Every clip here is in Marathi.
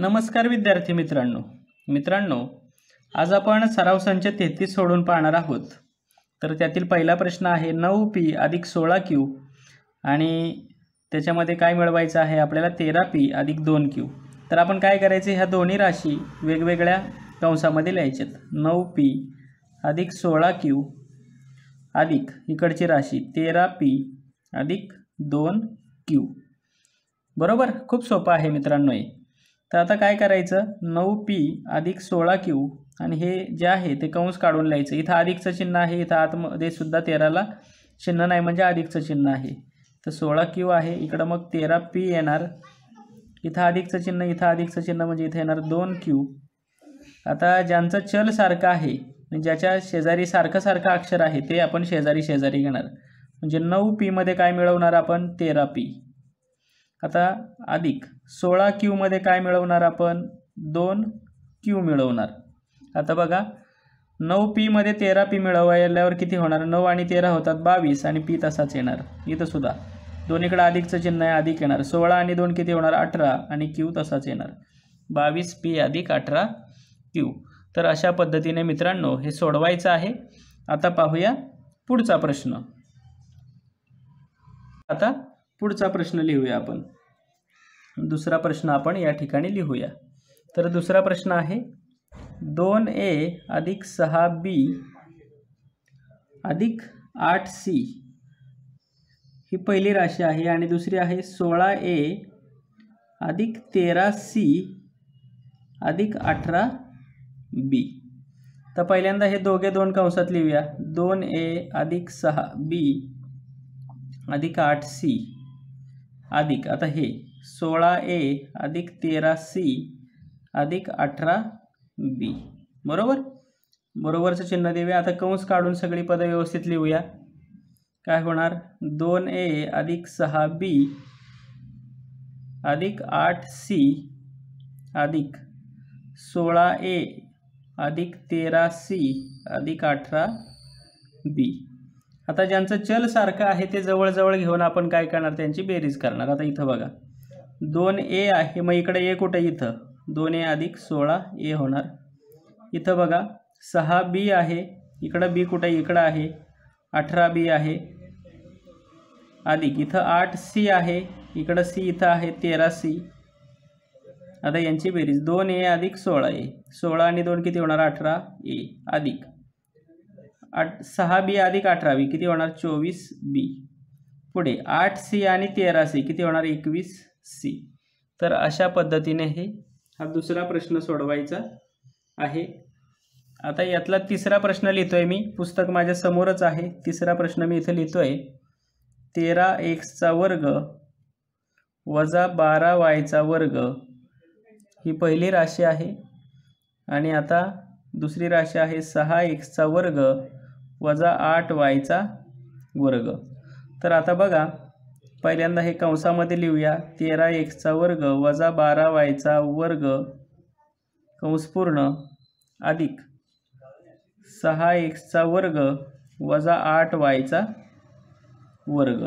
नमस्कार विद्यार्थी मित्रांनो मित्रांनो आज आपण सराव संच तेहतीस सोडून पाहणार आहोत तर त्यातील पहिला प्रश्न आहे नऊ पी अधिक सोळा क्यू आणि त्याच्यामध्ये काय मिळवायचं आहे आपल्याला तेरा पी अधिक दोन क्यू तर आपण काय करायचं ह्या दोन्ही राशी वेगवेगळ्या कंसामध्ये लिहायच्यात नऊ पी अधिक सोळा क्यू अधिक इकडची राशी तेरा पी अधिक दोन क्यू बरोबर खूप सोपं आहे मित्रांनो हे तर आता काय करायचं नऊ पी अधिक सोळा क्यू आणि हे जे आहे ते कंस काढून लिहायचं इथं अधिकचं चिन्ह आहे इथं आतमध्ये सुद्धा तेराला चिन्ह नाही म्हणजे अधिकचं चिन्ह आहे तर सोळा क्यू आहे इकडं मग तेरा पी येणार इथं अधिकचं चिन्ह इथं अधिकचं चिन्ह म्हणजे इथं येणार दोन क्यू आता ज्यांचं चल सारखं आहे ज्याच्या शेजारी सारखं सारखं अक्षर आहे ते आपण शेजारी शेजारी घेणार म्हणजे नऊ पीमध्ये काय मिळवणार आपण तेरा पी आता अधिक सोळा क्यूमध्ये काय मिळवणार आपण दोन क्यू मिळवणार आता बघा नऊ पीमध्ये तेरा पी मिळवायल्यावर किती होणार नऊ आणि तेरा होतात बावीस आणि पी तसाच येणार सुद्धा दोन्हीकडे अधिकचं चिन्ह आहे अधिक येणार सोळा आणि दोन किती होणार अठरा आणि क्यू तसाच येणार बावीस पी अधिक अठरा क्यू तर अशा पद्धतीने मित्रांनो हे सोडवायचं आहे आता पाहूया पुढचा प्रश्न आता पुढचा प्रश्न लिहूया आपण दुसरा प्रश्न आपण या ठिकाणी लिहूया तर दुसरा प्रश्न आहे दोन ए अधिक सहा बी अधिक आठ सी ही पहिली राशी आहे आणि दुसरी आहे सोळा ए अधिक तेरा सी अधिक अठरा बी तर पहिल्यांदा हे दोघे दोन कंसात लिहूया दोन ए अधिक सहा बी अधिक आठ सी अधिक आता हे सोळा ए अधिक तेरा सी अधिक अठरा बी बरोबर बरोबरचं चिन्ह देऊया आता कंस काढून सगळी पदं व्यवस्थित लिहूया काय होणार दोन ए अधिक सहा बी अधिक आठ सी अधिक सोळा ए अधिक तेरा सी अधिक अठरा बी आता ज्यांचं चल सारखं आहे ते जवळजवळ घेऊन आपण काय करणार त्यांची बेरीज करणार आता इथं बघा दोन ए आहे मग इकडे ए कुठे इथं दोन ए अधिक सोळा ए होणार इथं बघा सहा बी आहे इकडं बी कुठे इकडं आहे अठरा बी आहे अधिक इथं आठ सी आहे इकडं सी इथं आहे तेरा सी आता यांची बेरीज दोन ए अधिक सोळा ए सोळा आणि दोन किती होणार अठरा ए अधिक आठ सहा बी अधिक अठरावी बी किती होणार चोवीस बी पुढे आठ सी आणि तेरा सी किती होणार एकवीस सी तर अशा पद्धतीने हे हा दुसरा प्रश्न सोडवायचा आहे आता यातला तिसरा प्रश्न लिहितो आहे मी पुस्तक माझ्या समोरच आहे तिसरा प्रश्न मी इथं लिहितो आहे तेरा एक्सचा वर्ग वजा बारा वायचा वर्ग ही पहिली राशी आहे आणि आता दुसरी राशी आहे सहा एक्सचा वर्ग वजा आठ वायचा वर्ग तर आता बघा पहिल्यांदा हे कंसामध्ये लिहूया तेरा एक्सचा वर्ग वजा बारा वायचा वर्ग कंसपूर्ण अधिक सहा एक्सचा वर्ग वजा आठ वायचा वर्ग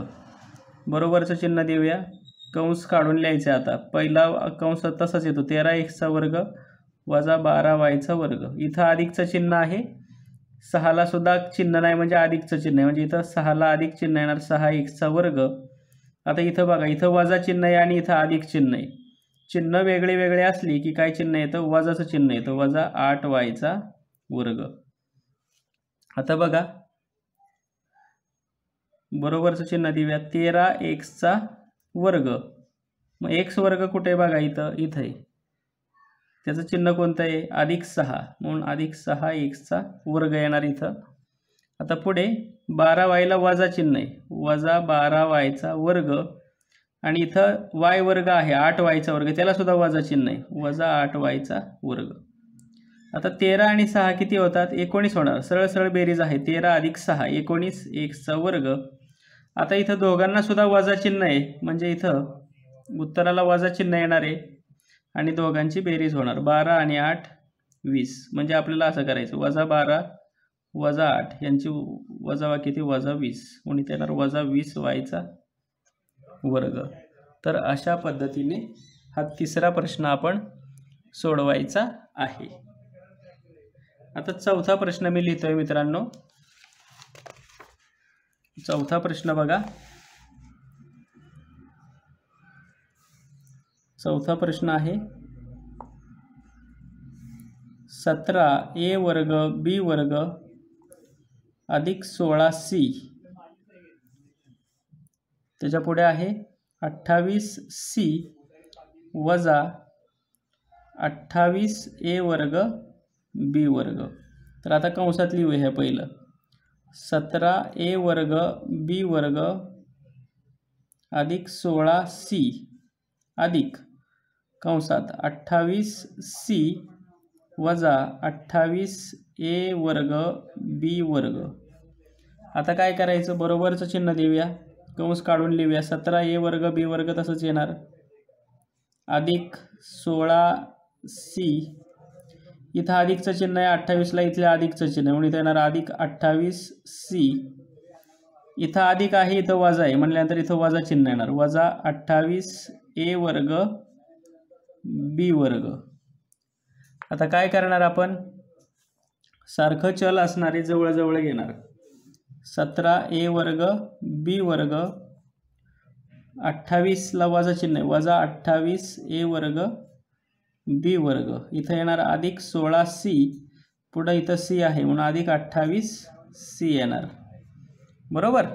बरोबरचं चिन्ह देऊया कंस काढून लिहायचे आता पहिला कंस तसाच येतो तेरा एक्सचा वर्ग वजा बारा वायचा वर्ग इथं अधिकचं चिन्ह आहे सहाला सुद्धा चिन्ह नाही म्हणजे अधिकचं चिन्ह आहे म्हणजे इथं सहाला अधिक चिन्ह येणार सहा एक्सचा वर्ग आता इथं बघा इथं वजा चिन्ह आहे आणि इथं अधिक चिन्ह आहे चिन्ह वेगळे वेगळे असली की काय चिन्ह येतं वजाचं चिन्ह येतं वजा आठ वायचा वर्ग आता बघा बरोबरचं चिन्ह दिव्या तेरा एक्सचा वर्ग मग एक्स वर्ग कुठे बघा इथं इथं त्याचं चिन्ह कोणतं आहे अधिक सहा म्हणून अधिक सहा एक्सचा वर्ग येणार इथं आता पुढे बारा वायला वजा चिन्ह आहे वजा बारा वायचा वर्ग आणि इथं वाय वर्ग आहे आठ वायचा वर्ग त्यालासुद्धा वजा चिन्ह आहे वजा आठ वायचा वर्ग आता तेरा आणि सहा किती होतात एकोणीस होणार सरळ सरळ बेरीज आहे तेरा अधिक सहा एकोणीस एक्सचा वर्ग आता इथं दोघांनासुद्धा वजा चिन्ह आहे म्हणजे इथं उत्तराला वजा चिन्ह येणार आहे आणि दोघांची बेरीज होणार बारा आणि आठ वीस म्हणजे आपल्याला असं करायचं वजा बारा वजा आठ यांची वा किती वजा वीस म्हणजे येणार वजा वीस वायचा वर्ग तर अशा पद्धतीने हा तिसरा प्रश्न आपण सोडवायचा आहे आता चौथा प्रश्न मी लिहितोय मित्रांनो चौथा प्रश्न बघा चौथा प्रश्न आहे सतरा ए वर्ग बी वर्ग अधिक सोळा सी त्याच्यापुढे आहे अठ्ठावीस सी वजा अठ्ठावीस ए वर्ग बी वर्ग तर आता कंसात लिहू ह्या पहिलं सतरा ए वर्ग बी वर्ग अधिक सोळा सी अधिक कंसात अठ्ठावीस सी वजा अठ्ठावीस ए वर्ग बी वर्ग आता काय करायचं बरोबरचं चिन्ह देऊया कंस काढून लिहूया सतरा ए वर्ग बी वर्ग तसंच येणार अधिक सोळा सी इथं अधिकचं चिन्ह आहे अठ्ठावीसला इथलं अधिकचं चिन्ह आहे म्हणून इथं येणार अधिक अठ्ठावीस सी इथं अधिक आहे इथं वजा आहे म्हटल्यानंतर इथं वजा चिन्ह येणार वजा अठ्ठावीस ए वर्ग बी वर्ग आता काय करणार आपण सारखं चल असणारे जवळजवळ घेणार सतरा ए वर्ग बी वर्ग अठ्ठावीसला वजा चिन्ह वजा अठ्ठावीस ए वर्ग बी वर्ग इथं येणार अधिक सोळा सी पुढं इथं सी आहे म्हणून अधिक अठ्ठावीस सी येणार बरोबर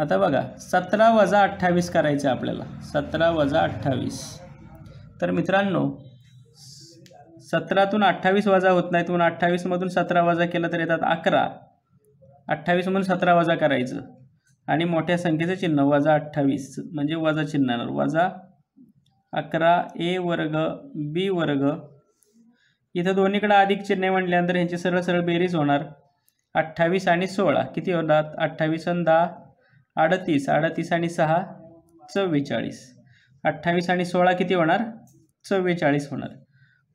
आता बघा सतरा वजा अठ्ठावीस करायचं आपल्याला सतरा वजा अठ्ठावीस तर मित्रांनो सतरातून अठ्ठावीस वजा होत नाहीत म्हणून अठ्ठावीसमधून सतरा वाजा केला तर येतात अकरा अठ्ठावीसमधून सतरा वाजा करायचं आणि मोठ्या संख्येचं चिन्ह वजा अठ्ठावीस म्हणजे वजा चिन्हावर वजा अकरा ए वर्ग बी वर्ग इथं दोन्हीकडं अधिक चिन्हे म्हटल्यानंतर ह्यांची सरळ सरळ बेरीज होणार अठ्ठावीस आणि सोळा किती होणार अठ्ठावीस आणि दहा अडतीस अडतीस आणि सहा चव्वेचाळीस अठ्ठावीस आणि सोळा किती होणार चव्वेचाळीस होणार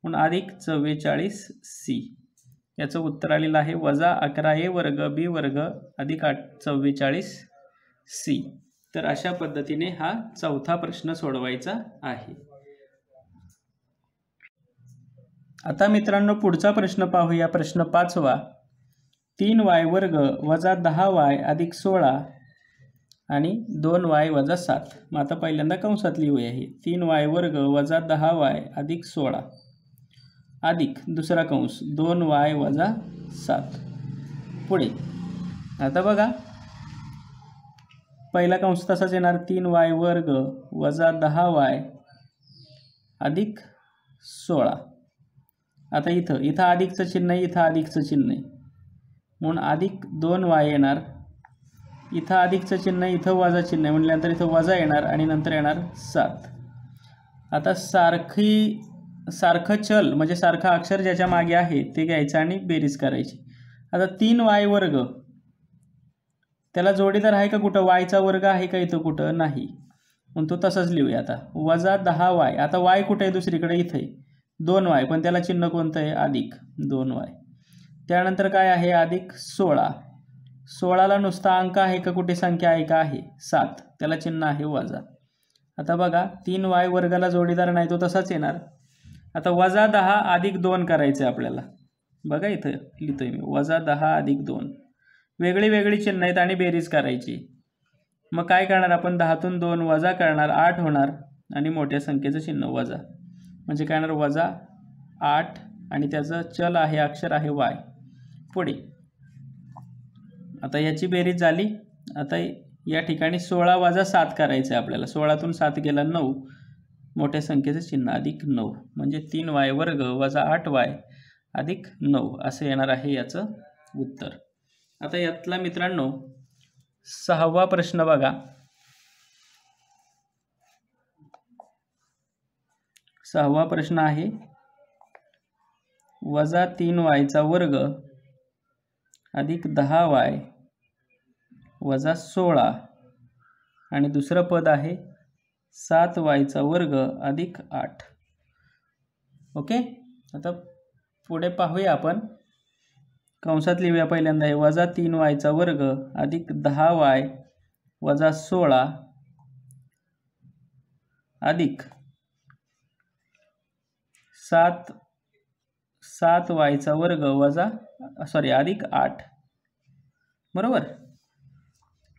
म्हणून अधिक चव्वेचाळीस सी याचं उत्तर आलेलं आहे वजा अकरा ए वर्ग बी वर्ग अधिक आठ चव्वेचाळीस सी तर अशा पद्धतीने हा चौथा प्रश्न सोडवायचा आहे आता मित्रांनो पुढचा प्रश्न पाहूया प्रश्न पाचवा तीन वाय वर्ग वजा दहा वाय अधिक सोळा आणि दोन वाय वजा सात मग आता पहिल्यांदा कंसात लिहूया हे तीन वाय वर्ग वजा दहा वाय अधिक सोळा अधिक दुसरा कंस दोन वाय वजा सात पुढे आता बघा पहिला कंस तसाच येणार तीन वाय वर्ग वजा दहा वाय अधिक सोळा आता इथं इथं अधिकचं चिन्ह इथं अधिकचं चिन्ह आहे म्हणून अधिक दोन वाय येणार इथं अधिकचं चिन्ह इथं वजा चिन्ह म्हटल्यानंतर इथं वजा येणार आणि नंतर येणार सात आता सारखी सारखं चल म्हणजे सारखं अक्षर ज्याच्या मागे आहे ते घ्यायचं आणि बेरीज करायची आता तीन वाय वर्ग त्याला जोडीदार आहे का कुठं वायचा वर्ग आहे का इथं कुठं नाही म्हणून तो तसंच लिहूया आता वजा दहा वाय आता वाय कुठं आहे दुसरीकडे इथे दोन वाय पण त्याला चिन्ह कोणतं आहे अधिक दोन वाय त्यानंतर काय आहे अधिक सोळा सोळाला नुसता अंक आहे का कुठे संख्या आहे का आहे सात त्याला चिन्ह आहे वजा आता बघा तीन वाय वर्गाला जोडीदार नाही तो तसाच येणार आता वजा दहा अधिक दोन करायचं आहे आपल्याला बघा इथं लिहितोय मी वजा दहा अधिक दोन वेगळी वेगळी चिन्ह आहेत आणि बेरीज करायची मग काय करणार आपण दहातून दोन वजा करणार आठ होणार आणि मोठ्या संख्येचं चिन्ह वजा म्हणजे काय होणार वजा आठ आणि त्याचं चल आहे अक्षर आहे वाय पुढे आता याची बेरीज झाली आता या ठिकाणी सोळा वाजा सात करायचं आहे आपल्याला सोळातून सात गेला नऊ मोठ्या संख्येचं चिन्ह अधिक नऊ म्हणजे तीन वाय वर्ग वजा आठ वाय अधिक नऊ असं येणार आहे याचं उत्तर आता यातला मित्रांनो सहावा प्रश्न बघा सहावा प्रश्न आहे वजा तीन वायचा वर्ग अधिक दहा वाय वजा सोळा आणि दुसरं पद आहे सात वायचा वर्ग अधिक आठ ओके आता पुढे पाहूया आपण कंसात लिहूया पहिल्यांदा आहे वजा तीन वायचा वर्ग अधिक दहा वाय वजा सोळा अधिक सात सात वायचा वर्ग वजा सॉरी अधिक आठ बरोबर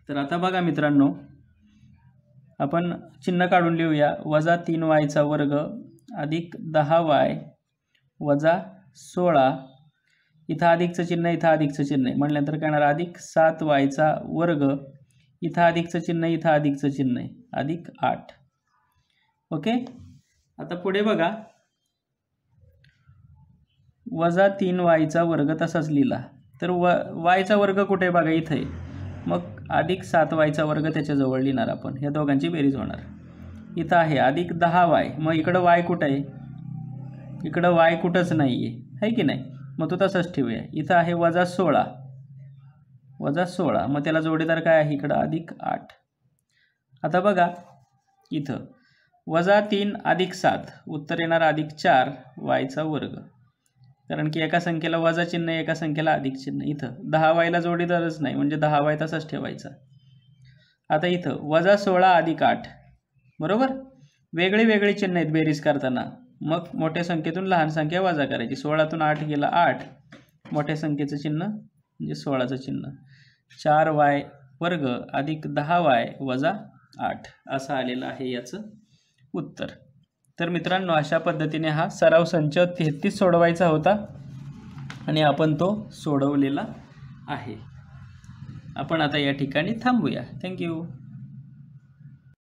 तर आता बघा मित्रांनो आपण चिन्ह काढून लिहूया वजा तीन वायचा वर्ग अधिक दहा वाय वजा सोळा इथं अधिकचं चिन्ह इथं अधिकचं चिन्ह आहे म्हटल्यानंतर काय येणार अधिक सात वायचा वर्ग इथं अधिकचं चिन्ह इथं अधिकचं चिन्ह आहे अधिक आठ ओके आता पुढे बघा वजा तीन वायचा वर्ग तसाच लिहिला तर व वायचा वर्ग कुठे बघा इथं आहे मग अधिक सात वायचा वर्ग त्याच्याजवळ लिहिणार आपण ह्या दोघांची बेरीज होणार इथं आहे अधिक दहा वाय मग इकडं वाय कुठं आहे इकडं वाय कुठंच नाही आहे की नाही मग तो तसंच ठेवूया इथं आहे वजा सोळा वजा सोळा मग त्याला जोडीदार काय आहे इकडं अधिक आठ आता बघा इथं वजा तीन अधिक सात उत्तर येणार अधिक चार वायचा वर्ग कारण की एका संख्येला वजा चिन्ह एका संख्येला अधिक चिन्ह इथं दहा वायला जोडीदारच नाही म्हणजे दहा वाय तसाच ठेवायचा आता इथं वजा सोळा अधिक आठ बरोबर वेगळी वेगळी चिन्ह आहेत बेरीज करताना मग मोठ्या संख्येतून लहान संख्या वजा करायची सोळातून आठ गेला आठ मोठ्या संख्येचं चिन्ह म्हणजे सोळाचं चिन्ह चार वाय वर्ग अधिक दहा वाय वजा आठ असं आलेलं आहे याचं उत्तर तर मित्रांनो अशा पद्धतीने हा सराव संच तेहतीस सोडवायचा होता आणि आपण तो सोडवलेला आहे आपण आता या ठिकाणी थांबूया थँक्यू